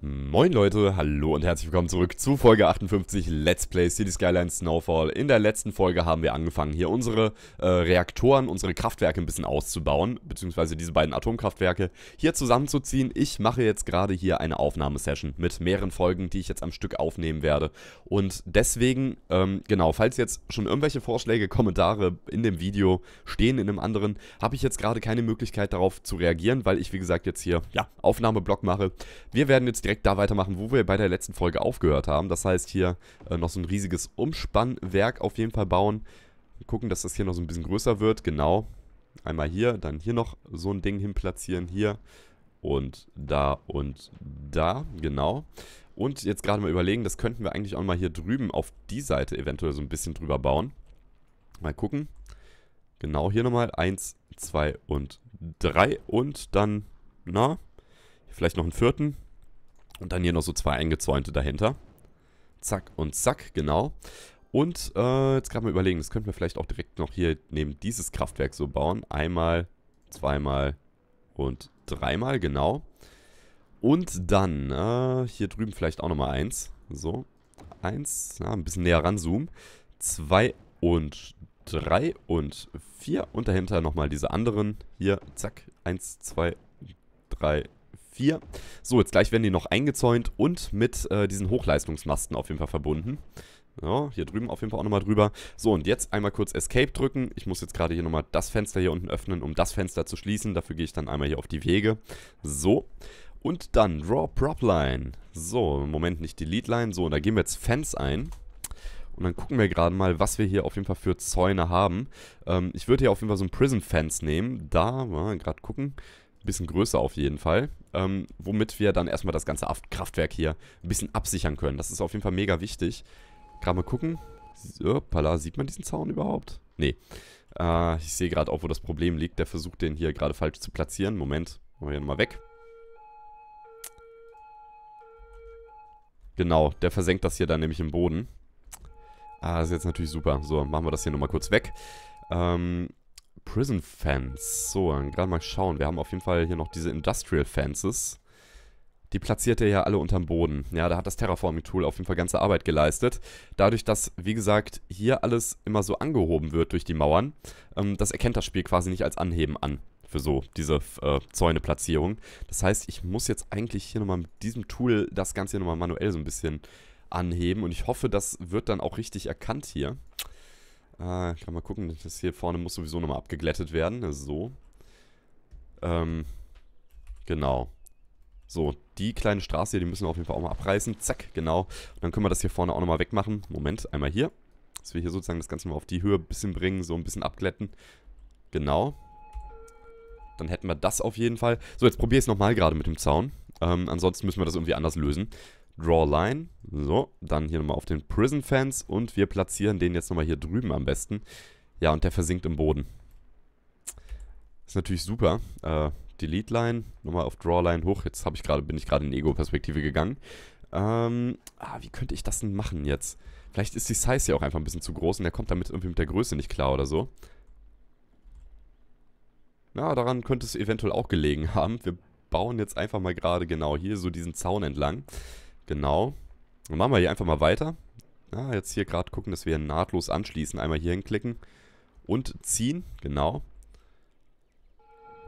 Moin Leute, hallo und herzlich willkommen zurück zu Folge 58 Let's Play City Skyline Snowfall. In der letzten Folge haben wir angefangen, hier unsere äh, Reaktoren, unsere Kraftwerke ein bisschen auszubauen, beziehungsweise diese beiden Atomkraftwerke hier zusammenzuziehen. Ich mache jetzt gerade hier eine Aufnahmesession mit mehreren Folgen, die ich jetzt am Stück aufnehmen werde. Und deswegen, ähm, genau, falls jetzt schon irgendwelche Vorschläge, Kommentare in dem Video stehen, in einem anderen, habe ich jetzt gerade keine Möglichkeit darauf zu reagieren, weil ich, wie gesagt, jetzt hier, ja, Aufnahmeblock mache. Wir werden jetzt direkt da weitermachen, wo wir bei der letzten Folge aufgehört haben. Das heißt, hier äh, noch so ein riesiges Umspannwerk auf jeden Fall bauen. Wir gucken, dass das hier noch so ein bisschen größer wird. Genau. Einmal hier, dann hier noch so ein Ding hin platzieren. Hier und da und da. Genau. Und jetzt gerade mal überlegen, das könnten wir eigentlich auch mal hier drüben auf die Seite eventuell so ein bisschen drüber bauen. Mal gucken. Genau, hier nochmal. Eins, zwei und drei. Und dann, na, vielleicht noch einen vierten. Und dann hier noch so zwei eingezäunte dahinter. Zack und zack, genau. Und äh, jetzt gerade mal überlegen, das könnten wir vielleicht auch direkt noch hier neben dieses Kraftwerk so bauen. Einmal, zweimal und dreimal, genau. Und dann äh, hier drüben vielleicht auch nochmal eins. So, eins, na, ein bisschen näher ranzoomen. Zwei und drei und vier und dahinter nochmal diese anderen. Hier, zack, eins, zwei, drei, 4. So, jetzt gleich werden die noch eingezäunt und mit äh, diesen Hochleistungsmasten auf jeden Fall verbunden. Ja, hier drüben auf jeden Fall auch nochmal drüber. So, und jetzt einmal kurz Escape drücken. Ich muss jetzt gerade hier nochmal das Fenster hier unten öffnen, um das Fenster zu schließen. Dafür gehe ich dann einmal hier auf die Wege. So. Und dann Draw Prop Line. So, im Moment nicht die Lead Line. So, und da gehen wir jetzt Fans ein. Und dann gucken wir gerade mal, was wir hier auf jeden Fall für Zäune haben. Ähm, ich würde hier auf jeden Fall so ein Prison Fence nehmen. Da, ja, gerade gucken bisschen größer auf jeden Fall, ähm, womit wir dann erstmal das ganze Kraftwerk hier ein bisschen absichern können. Das ist auf jeden Fall mega wichtig. Gerade mal gucken. Hoppala, sieht man diesen Zaun überhaupt? Nee. Äh, ich sehe gerade auch, wo das Problem liegt. Der versucht, den hier gerade falsch zu platzieren. Moment, machen wir nochmal weg. Genau, der versenkt das hier dann nämlich im Boden. Ah, ist jetzt natürlich super. So, machen wir das hier nochmal kurz weg. Ähm, Prison Fence. So, dann gerade mal schauen. Wir haben auf jeden Fall hier noch diese Industrial Fences. Die platziert er ja alle unterm Boden. Ja, da hat das Terraforming-Tool auf jeden Fall ganze Arbeit geleistet. Dadurch, dass, wie gesagt, hier alles immer so angehoben wird durch die Mauern, ähm, das erkennt das Spiel quasi nicht als Anheben an für so diese äh, Zäune-Platzierung. Das heißt, ich muss jetzt eigentlich hier nochmal mit diesem Tool das Ganze hier nochmal manuell so ein bisschen anheben und ich hoffe, das wird dann auch richtig erkannt hier. Äh, ich kann mal gucken, das hier vorne muss sowieso nochmal abgeglättet werden. Also so. Ähm, genau. So, die kleine Straße hier, die müssen wir auf jeden Fall auch mal abreißen. Zack, genau. Und dann können wir das hier vorne auch nochmal wegmachen. Moment, einmal hier. Dass wir hier sozusagen das Ganze mal auf die Höhe ein bisschen bringen, so ein bisschen abglätten. Genau. Dann hätten wir das auf jeden Fall. So, jetzt probiere ich es nochmal gerade mit dem Zaun. Ähm, ansonsten müssen wir das irgendwie anders lösen. Draw Line. So, dann hier nochmal auf den Prison Fans und wir platzieren den jetzt nochmal hier drüben am besten. Ja, und der versinkt im Boden. Ist natürlich super. Äh, Delete Line, nochmal auf Draw Line hoch. Jetzt ich grade, bin ich gerade in Ego-Perspektive gegangen. Ähm, ah, wie könnte ich das denn machen jetzt? Vielleicht ist die Size hier auch einfach ein bisschen zu groß und der kommt damit irgendwie mit der Größe nicht klar oder so. Ja, daran könnte es eventuell auch gelegen haben. Wir bauen jetzt einfach mal gerade genau hier so diesen Zaun entlang. Genau. Dann machen wir hier einfach mal weiter. Ja, jetzt hier gerade gucken, dass wir hier nahtlos anschließen. Einmal hier hinklicken und ziehen, genau.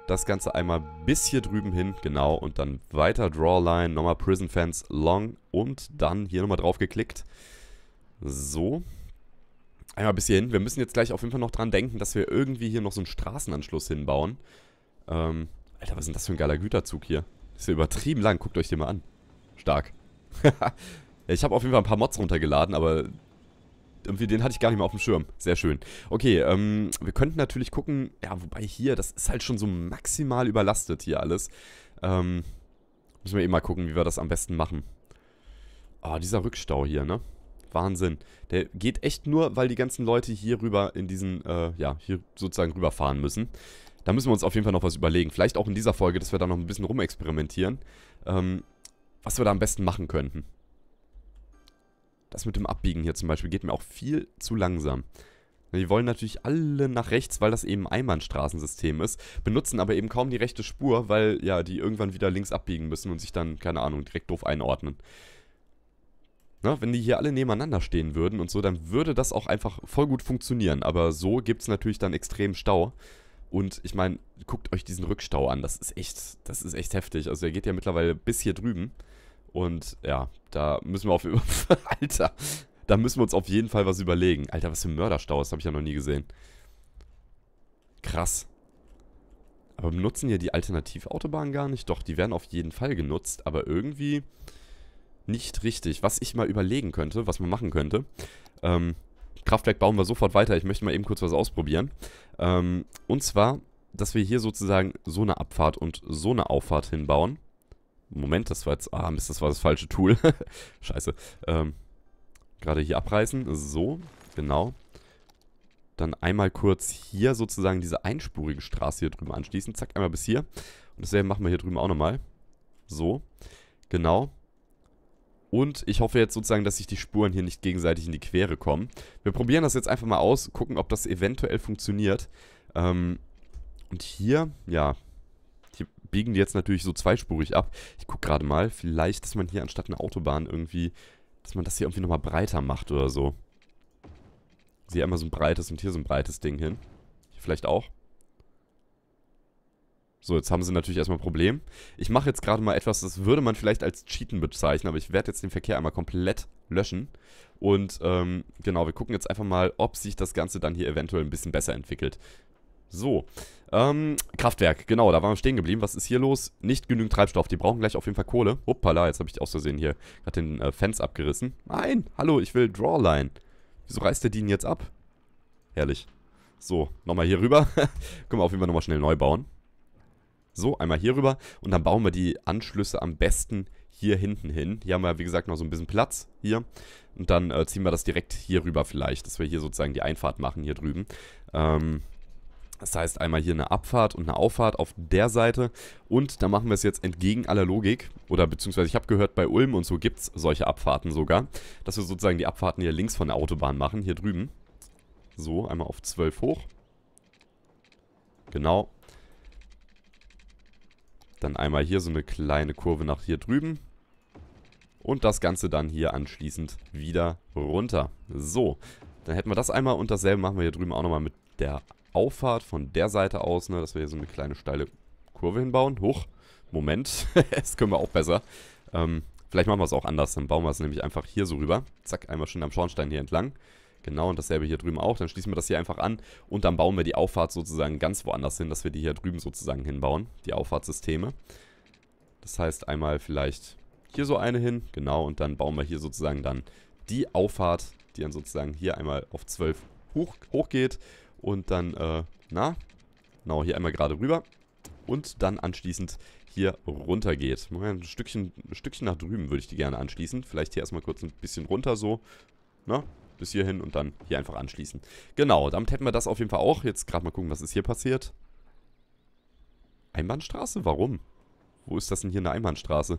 Das Ganze einmal bis hier drüben hin, genau. Und dann weiter Drawline, nochmal Prison Fence Long und dann hier nochmal drauf geklickt. So. Einmal bis hier hin. Wir müssen jetzt gleich auf jeden Fall noch dran denken, dass wir irgendwie hier noch so einen Straßenanschluss hinbauen. Ähm, Alter, was ist denn das für ein geiler Güterzug hier? Ist ja übertrieben lang. Guckt euch den mal an. Stark. ich habe auf jeden Fall ein paar Mods runtergeladen, aber irgendwie den hatte ich gar nicht mehr auf dem Schirm. Sehr schön. Okay, ähm, wir könnten natürlich gucken, ja, wobei hier, das ist halt schon so maximal überlastet hier alles. Ähm, müssen wir eben eh mal gucken, wie wir das am besten machen. Oh, dieser Rückstau hier, ne? Wahnsinn. Der geht echt nur, weil die ganzen Leute hier rüber in diesen, äh, ja, hier sozusagen rüberfahren müssen. Da müssen wir uns auf jeden Fall noch was überlegen. Vielleicht auch in dieser Folge, dass wir da noch ein bisschen rumexperimentieren. Ähm, was wir da am besten machen könnten. Das mit dem Abbiegen hier zum Beispiel geht mir auch viel zu langsam. Die wollen natürlich alle nach rechts, weil das eben ein Einbahnstraßensystem ist, benutzen aber eben kaum die rechte Spur, weil ja, die irgendwann wieder links abbiegen müssen und sich dann, keine Ahnung, direkt doof einordnen. Na, ne, wenn die hier alle nebeneinander stehen würden und so, dann würde das auch einfach voll gut funktionieren. Aber so gibt es natürlich dann extrem Stau. Und ich meine, guckt euch diesen Rückstau an. Das ist echt, das ist echt heftig. Also der geht ja mittlerweile bis hier drüben. Und ja, da müssen wir auf Alter, da müssen wir uns auf jeden Fall was überlegen. Alter, was für ein Mörderstau ist, habe ich ja noch nie gesehen. Krass. Aber benutzen ja die Alternativautobahnen gar nicht? Doch, die werden auf jeden Fall genutzt, aber irgendwie nicht richtig. Was ich mal überlegen könnte, was man machen könnte. Ähm, Kraftwerk bauen wir sofort weiter. Ich möchte mal eben kurz was ausprobieren. Ähm, und zwar, dass wir hier sozusagen so eine Abfahrt und so eine Auffahrt hinbauen. Moment, das war jetzt... Ah, Mist, das war das falsche Tool. Scheiße. Ähm, gerade hier abreißen. So, genau. Dann einmal kurz hier sozusagen diese einspurige Straße hier drüben anschließen. Zack, einmal bis hier. Und dasselbe machen wir hier drüben auch nochmal. So, genau. Und ich hoffe jetzt sozusagen, dass sich die Spuren hier nicht gegenseitig in die Quere kommen. Wir probieren das jetzt einfach mal aus, gucken, ob das eventuell funktioniert. Ähm, und hier, ja, biegen die jetzt natürlich so zweispurig ab. Ich gucke gerade mal, vielleicht, dass man hier anstatt einer Autobahn irgendwie, dass man das hier irgendwie nochmal breiter macht oder so. Sie einmal so ein breites und hier so ein breites Ding hin. Hier vielleicht auch. So, jetzt haben sie natürlich erstmal ein Problem. Ich mache jetzt gerade mal etwas, das würde man vielleicht als Cheaten bezeichnen, aber ich werde jetzt den Verkehr einmal komplett löschen. Und ähm, genau, wir gucken jetzt einfach mal, ob sich das Ganze dann hier eventuell ein bisschen besser entwickelt. So, ähm, Kraftwerk, genau, da waren wir stehen geblieben. Was ist hier los? Nicht genügend Treibstoff, die brauchen gleich auf jeden Fall Kohle. Hoppala, jetzt habe ich aus Versehen hier gerade den äh, Fans abgerissen. Nein, hallo, ich will Drawline. Wieso reißt der den jetzt ab? Herrlich. So, nochmal hier rüber. Können wir auf jeden Fall nochmal schnell neu bauen. So, einmal hier rüber und dann bauen wir die Anschlüsse am besten hier hinten hin. Hier haben wir, wie gesagt, noch so ein bisschen Platz hier. Und dann äh, ziehen wir das direkt hier rüber vielleicht, dass wir hier sozusagen die Einfahrt machen, hier drüben. Ähm, das heißt einmal hier eine Abfahrt und eine Auffahrt auf der Seite. Und da machen wir es jetzt entgegen aller Logik. Oder beziehungsweise ich habe gehört, bei Ulm und so gibt es solche Abfahrten sogar. Dass wir sozusagen die Abfahrten hier links von der Autobahn machen, hier drüben. So, einmal auf 12 hoch. Genau. Dann einmal hier so eine kleine Kurve nach hier drüben. Und das Ganze dann hier anschließend wieder runter. So, dann hätten wir das einmal und dasselbe machen wir hier drüben auch nochmal mit der Auffahrt von der Seite aus, ne, dass wir hier so eine kleine steile Kurve hinbauen. Hoch. Moment, das können wir auch besser. Ähm, vielleicht machen wir es auch anders, dann bauen wir es nämlich einfach hier so rüber. Zack, einmal schön am Schornstein hier entlang. Genau, und dasselbe hier drüben auch. Dann schließen wir das hier einfach an und dann bauen wir die Auffahrt sozusagen ganz woanders hin, dass wir die hier drüben sozusagen hinbauen, die Auffahrtssysteme. Das heißt einmal vielleicht hier so eine hin, genau, und dann bauen wir hier sozusagen dann die Auffahrt, die dann sozusagen hier einmal auf 12 hoch, hoch geht und dann, äh, na, genau, hier einmal gerade rüber. Und dann anschließend hier runter geht. Ein Stückchen, ein Stückchen nach drüben würde ich die gerne anschließen. Vielleicht hier erstmal kurz ein bisschen runter so. Na, ne, bis hierhin und dann hier einfach anschließen. Genau, damit hätten wir das auf jeden Fall auch. Jetzt gerade mal gucken, was ist hier passiert. Einbahnstraße? Warum? Wo ist das denn hier eine Einbahnstraße?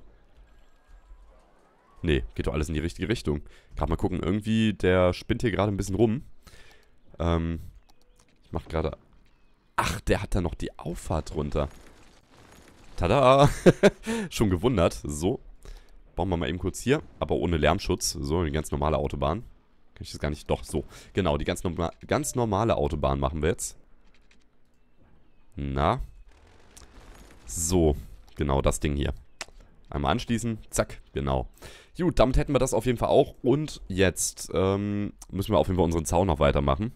Nee, geht doch alles in die richtige Richtung. Gerade mal gucken, irgendwie der spinnt hier gerade ein bisschen rum. Ähm, ich mache gerade... Ach, der hat da noch die Auffahrt runter. Tada! Schon gewundert. So. Bauen wir mal eben kurz hier. Aber ohne Lärmschutz. So, eine ganz normale Autobahn. Kann ich das gar nicht... Doch, so. Genau, die ganz, norma ganz normale Autobahn machen wir jetzt. Na. So. Genau das Ding hier. Einmal anschließen, zack, genau. Gut, damit hätten wir das auf jeden Fall auch. Und jetzt ähm, müssen wir auf jeden Fall unseren Zaun noch weitermachen.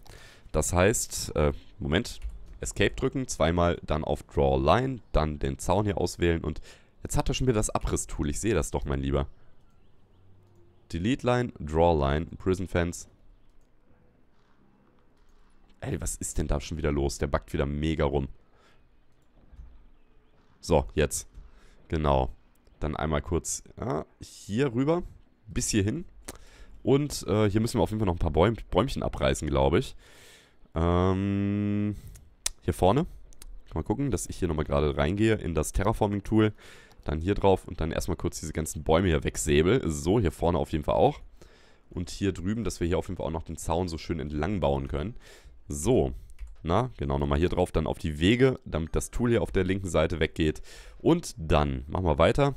Das heißt, äh, Moment, Escape drücken, zweimal dann auf Draw Line, dann den Zaun hier auswählen und jetzt hat er schon wieder das Abrisstool. Ich sehe das doch, mein Lieber. Delete Line, Draw Line, Prison Fence. Ey, was ist denn da schon wieder los? Der backt wieder mega rum. So, jetzt. Genau. Dann einmal kurz ja, hier rüber, bis hier hin. Und äh, hier müssen wir auf jeden Fall noch ein paar Bäum Bäumchen abreißen, glaube ich. Ähm, hier vorne. Mal gucken, dass ich hier nochmal gerade reingehe in das Terraforming-Tool. Dann hier drauf und dann erstmal kurz diese ganzen Bäume hier wegsäbel. So, hier vorne auf jeden Fall auch. Und hier drüben, dass wir hier auf jeden Fall auch noch den Zaun so schön entlang bauen können. So, na, genau nochmal hier drauf, dann auf die Wege, damit das Tool hier auf der linken Seite weggeht. Und dann machen wir weiter.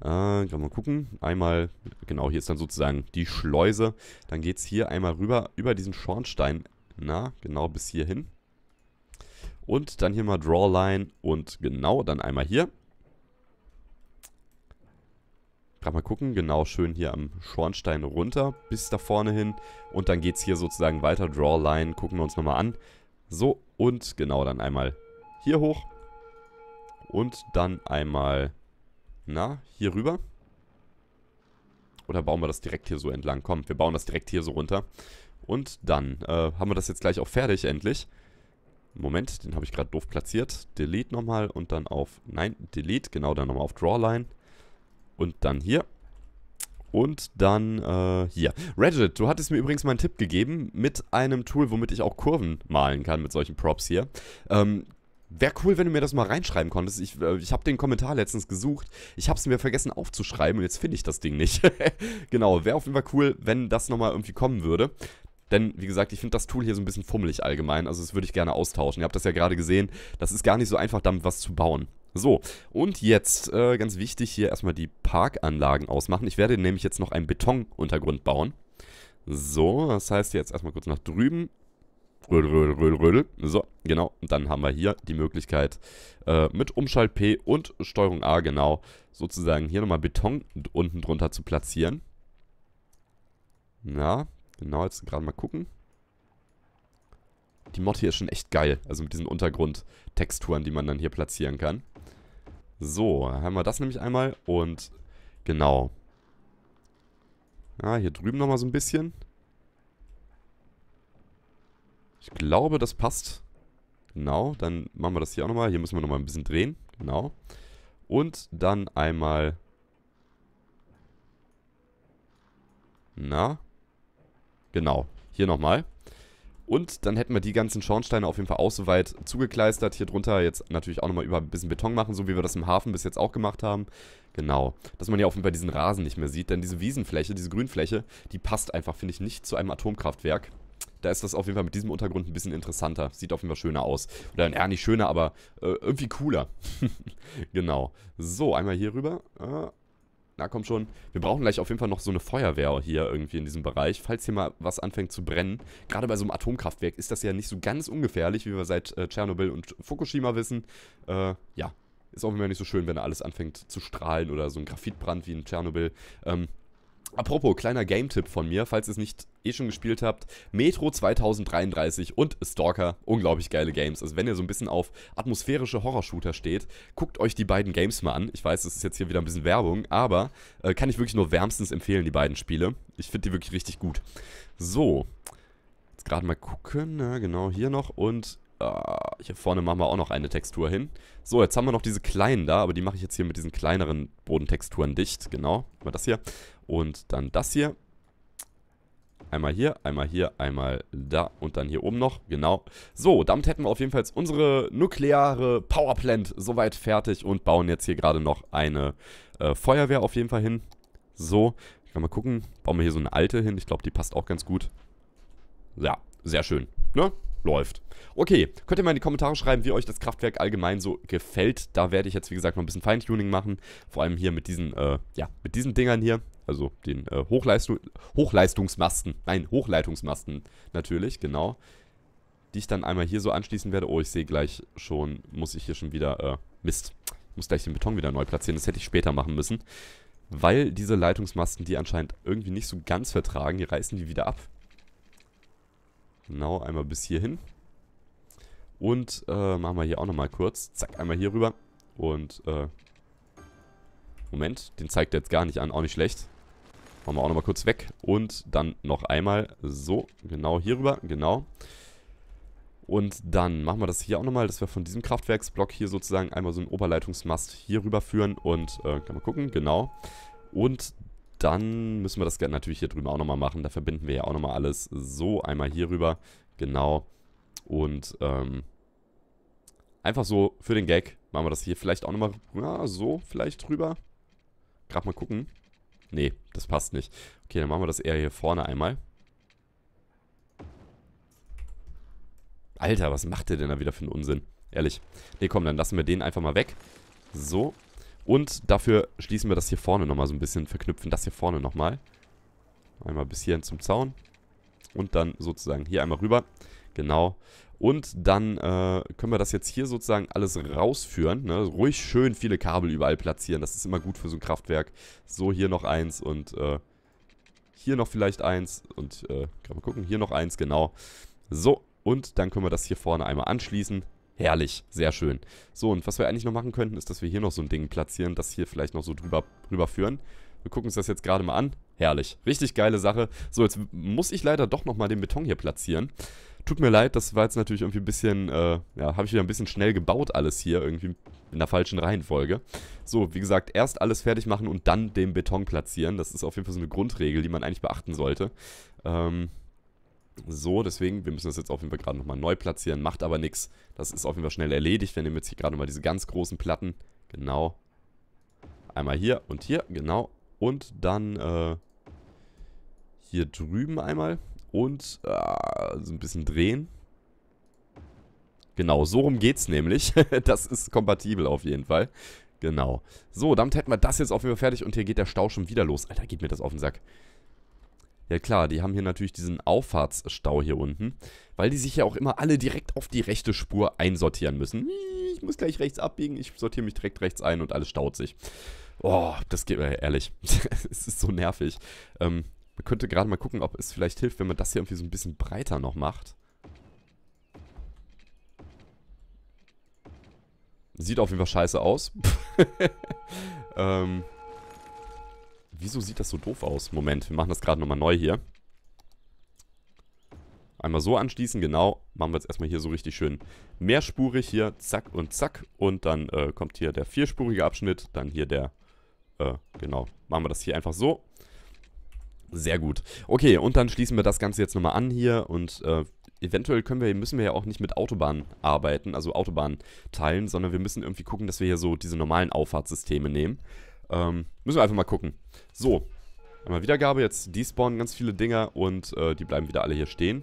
Äh, kann mal gucken. Einmal, genau, hier ist dann sozusagen die Schleuse. Dann geht es hier einmal rüber über diesen Schornstein na, genau bis hierhin. Und dann hier mal Drawline und genau, dann einmal hier. Gerade mal gucken, genau schön hier am Schornstein runter bis da vorne hin. Und dann geht es hier sozusagen weiter, Drawline, gucken wir uns nochmal an. So, und genau, dann einmal hier hoch. Und dann einmal, na, hier rüber. Oder bauen wir das direkt hier so entlang? Komm, wir bauen das direkt hier so runter. Und dann äh, haben wir das jetzt gleich auch fertig endlich. Moment, den habe ich gerade doof platziert. Delete nochmal und dann auf, nein, Delete, genau, dann nochmal auf Drawline. Und dann hier. Und dann äh, hier. Reddit, du hattest mir übrigens mal einen Tipp gegeben mit einem Tool, womit ich auch Kurven malen kann mit solchen Props hier. Ähm, Wäre cool, wenn du mir das mal reinschreiben konntest. Ich, äh, ich habe den Kommentar letztens gesucht. Ich habe es mir vergessen aufzuschreiben und jetzt finde ich das Ding nicht. genau, wäre auf jeden Fall cool, wenn das nochmal irgendwie kommen würde. Denn, wie gesagt, ich finde das Tool hier so ein bisschen fummelig allgemein. Also das würde ich gerne austauschen. Ihr habt das ja gerade gesehen. Das ist gar nicht so einfach, damit was zu bauen. So, und jetzt, äh, ganz wichtig, hier erstmal die Parkanlagen ausmachen. Ich werde nämlich jetzt noch einen Betonuntergrund bauen. So, das heißt jetzt erstmal kurz nach drüben. Rödel, rödel, rödel, rödel. So, genau. Und dann haben wir hier die Möglichkeit äh, mit Umschalt P und Steuerung A, genau, sozusagen hier nochmal Beton unten drunter zu platzieren. Na, Genau, jetzt gerade mal gucken. Die Mod hier ist schon echt geil. Also mit diesen Untergrundtexturen, die man dann hier platzieren kann. So, haben wir das nämlich einmal. Und genau. Ah, hier drüben nochmal so ein bisschen. Ich glaube, das passt. Genau, dann machen wir das hier auch nochmal. Hier müssen wir nochmal ein bisschen drehen. Genau. Und dann einmal... Na? Genau, hier nochmal. Und dann hätten wir die ganzen Schornsteine auf jeden Fall auch soweit zugekleistert. Hier drunter jetzt natürlich auch nochmal über ein bisschen Beton machen, so wie wir das im Hafen bis jetzt auch gemacht haben. Genau, dass man hier auf jeden Fall diesen Rasen nicht mehr sieht, denn diese Wiesenfläche, diese Grünfläche, die passt einfach, finde ich, nicht zu einem Atomkraftwerk. Da ist das auf jeden Fall mit diesem Untergrund ein bisschen interessanter. Sieht auf jeden Fall schöner aus. Oder eher nicht schöner, aber äh, irgendwie cooler. genau. So, einmal hier rüber. Äh, na, komm schon. Wir brauchen gleich auf jeden Fall noch so eine Feuerwehr hier irgendwie in diesem Bereich, falls hier mal was anfängt zu brennen. Gerade bei so einem Atomkraftwerk ist das ja nicht so ganz ungefährlich, wie wir seit äh, Tschernobyl und Fukushima wissen. Äh, ja, ist auch immer nicht so schön, wenn alles anfängt zu strahlen oder so ein Graphitbrand wie in Tschernobyl. Ähm, Apropos, kleiner Game-Tipp von mir, falls ihr es nicht eh schon gespielt habt, Metro 2033 und Stalker, unglaublich geile Games. Also wenn ihr so ein bisschen auf atmosphärische Horrorshooter steht, guckt euch die beiden Games mal an. Ich weiß, das ist jetzt hier wieder ein bisschen Werbung, aber äh, kann ich wirklich nur wärmstens empfehlen, die beiden Spiele. Ich finde die wirklich richtig gut. So, jetzt gerade mal gucken, ja, genau hier noch und Uh, hier vorne machen wir auch noch eine Textur hin. So, jetzt haben wir noch diese kleinen da, aber die mache ich jetzt hier mit diesen kleineren Bodentexturen dicht. Genau, mal das hier. Und dann das hier. Einmal hier, einmal hier, einmal da und dann hier oben noch, genau. So, damit hätten wir auf jeden Fall unsere nukleare Powerplant soweit fertig und bauen jetzt hier gerade noch eine äh, Feuerwehr auf jeden Fall hin. So, ich kann mal gucken, bauen wir hier so eine alte hin, ich glaube, die passt auch ganz gut. Ja, sehr schön, ne? läuft. Okay, könnt ihr mal in die Kommentare schreiben, wie euch das Kraftwerk allgemein so gefällt. Da werde ich jetzt, wie gesagt, noch ein bisschen Feintuning machen. Vor allem hier mit diesen, äh, ja, mit diesen Dingern hier also den äh, Hochleistung, Hochleistungsmasten, nein, Hochleitungsmasten natürlich, genau, die ich dann einmal hier so anschließen werde. Oh, ich sehe gleich schon, muss ich hier schon wieder, äh, Mist, ich muss gleich den Beton wieder neu platzieren, das hätte ich später machen müssen, weil diese Leitungsmasten die anscheinend irgendwie nicht so ganz vertragen, die reißen die wieder ab. Genau, einmal bis hierhin. Und äh, machen wir hier auch nochmal kurz. Zack, einmal hier rüber. Und, äh, Moment, den zeigt er jetzt gar nicht an, auch nicht schlecht. Machen wir auch nochmal kurz weg. Und dann noch einmal so, genau hierüber, genau. Und dann machen wir das hier auch nochmal, dass wir von diesem Kraftwerksblock hier sozusagen einmal so einen Oberleitungsmast hier rüber führen. Und, äh, kann man gucken, genau. Und dann müssen wir das natürlich hier drüben auch nochmal machen. Da verbinden wir ja auch nochmal alles so einmal hier rüber. Genau. Und ähm, einfach so für den Gag machen wir das hier vielleicht auch nochmal ja, so vielleicht drüber. Gerade mal gucken. Nee, das passt nicht. Okay, dann machen wir das eher hier vorne einmal. Alter, was macht der denn da wieder für einen Unsinn? Ehrlich. Nee, komm, dann lassen wir den einfach mal weg. So. Und dafür schließen wir das hier vorne nochmal so ein bisschen, verknüpfen das hier vorne nochmal. Einmal bis hierhin zum Zaun. Und dann sozusagen hier einmal rüber. Genau. Und dann äh, können wir das jetzt hier sozusagen alles rausführen. Ne? Ruhig schön viele Kabel überall platzieren. Das ist immer gut für so ein Kraftwerk. So, hier noch eins und äh, hier noch vielleicht eins. Und äh, kann mal gucken, hier noch eins, genau. So, und dann können wir das hier vorne einmal anschließen. Herrlich, sehr schön. So, und was wir eigentlich noch machen könnten, ist, dass wir hier noch so ein Ding platzieren, das hier vielleicht noch so drüber, drüber führen. Wir gucken uns das jetzt gerade mal an. Herrlich, richtig geile Sache. So, jetzt muss ich leider doch nochmal den Beton hier platzieren. Tut mir leid, das war jetzt natürlich irgendwie ein bisschen, äh, ja, habe ich wieder ein bisschen schnell gebaut alles hier, irgendwie in der falschen Reihenfolge. So, wie gesagt, erst alles fertig machen und dann den Beton platzieren. Das ist auf jeden Fall so eine Grundregel, die man eigentlich beachten sollte. Ähm, so, deswegen, wir müssen das jetzt auf jeden Fall gerade nochmal neu platzieren, macht aber nichts. Das ist auf jeden Fall schnell erledigt. Wir nehmen jetzt hier gerade mal diese ganz großen Platten. Genau. Einmal hier und hier, genau. Und dann äh, hier drüben einmal und äh, so ein bisschen drehen. Genau, so rum geht's nämlich. das ist kompatibel auf jeden Fall. Genau. So, damit hätten wir das jetzt auf jeden Fall fertig und hier geht der Stau schon wieder los. Alter, geht mir das auf den Sack. Ja klar, die haben hier natürlich diesen Auffahrtsstau hier unten, weil die sich ja auch immer alle direkt auf die rechte Spur einsortieren müssen. Ich muss gleich rechts abbiegen, ich sortiere mich direkt rechts ein und alles staut sich. Boah, das geht mir ehrlich. Es ist so nervig. Ähm, man könnte gerade mal gucken, ob es vielleicht hilft, wenn man das hier irgendwie so ein bisschen breiter noch macht. Sieht auf jeden Fall scheiße aus. ähm, wieso sieht das so doof aus? Moment, wir machen das gerade nochmal neu hier. Einmal so anschließen, genau. Machen wir jetzt erstmal hier so richtig schön mehrspurig hier. Zack und zack. Und dann äh, kommt hier der vierspurige Abschnitt. Dann hier der, äh, genau. Machen wir das hier einfach so. Sehr gut. Okay, und dann schließen wir das Ganze jetzt nochmal an hier und äh, eventuell können wir, müssen wir ja auch nicht mit Autobahnen arbeiten, also Autobahnen teilen, sondern wir müssen irgendwie gucken, dass wir hier so diese normalen Auffahrtssysteme nehmen. Ähm, müssen wir einfach mal gucken. So, einmal Wiedergabe, jetzt despawnen ganz viele Dinger und äh, die bleiben wieder alle hier stehen.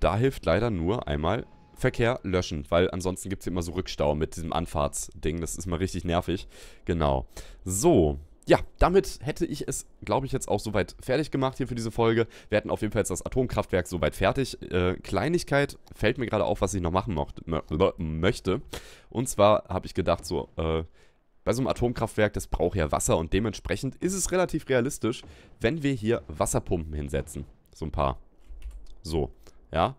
Da hilft leider nur einmal Verkehr löschen, weil ansonsten gibt es immer so Rückstau mit diesem Anfahrtsding. Das ist mal richtig nervig. Genau. So, ja, damit hätte ich es, glaube ich, jetzt auch soweit fertig gemacht hier für diese Folge. Wir hatten auf jeden Fall jetzt das Atomkraftwerk soweit fertig. Äh, Kleinigkeit fällt mir gerade auf, was ich noch machen möchte. Und zwar habe ich gedacht, so, äh, bei so einem Atomkraftwerk, das braucht ja Wasser und dementsprechend ist es relativ realistisch, wenn wir hier Wasserpumpen hinsetzen. So ein paar. So, ja.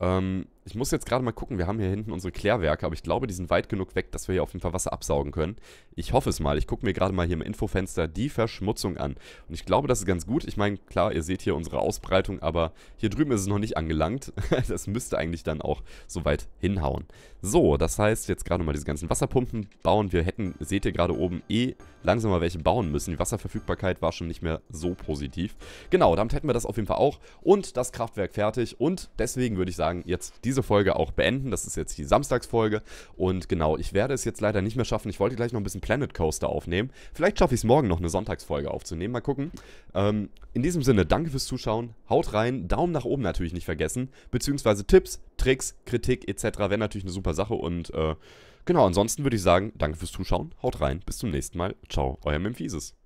Ähm, ich muss jetzt gerade mal gucken, wir haben hier hinten unsere Klärwerke, aber ich glaube, die sind weit genug weg, dass wir hier auf jeden Fall Wasser absaugen können. Ich hoffe es mal. Ich gucke mir gerade mal hier im Infofenster die Verschmutzung an. Und ich glaube, das ist ganz gut. Ich meine, klar, ihr seht hier unsere Ausbreitung, aber hier drüben ist es noch nicht angelangt. Das müsste eigentlich dann auch so weit hinhauen. So, das heißt, jetzt gerade mal diese ganzen Wasserpumpen bauen. Wir hätten, seht ihr gerade oben, eh langsam mal welche bauen müssen. Die Wasserverfügbarkeit war schon nicht mehr so positiv. Genau, damit hätten wir das auf jeden Fall auch. Und das Kraftwerk fertig. Und deswegen würde ich sagen, jetzt diese diese Folge auch beenden. Das ist jetzt die Samstagsfolge. Und genau, ich werde es jetzt leider nicht mehr schaffen. Ich wollte gleich noch ein bisschen Planet Coaster aufnehmen. Vielleicht schaffe ich es morgen noch eine Sonntagsfolge aufzunehmen. Mal gucken. Ähm, in diesem Sinne, danke fürs Zuschauen. Haut rein. Daumen nach oben natürlich nicht vergessen. Beziehungsweise Tipps, Tricks, Kritik etc. wäre natürlich eine super Sache. Und äh, genau, ansonsten würde ich sagen, danke fürs Zuschauen. Haut rein. Bis zum nächsten Mal. Ciao, euer Memphises.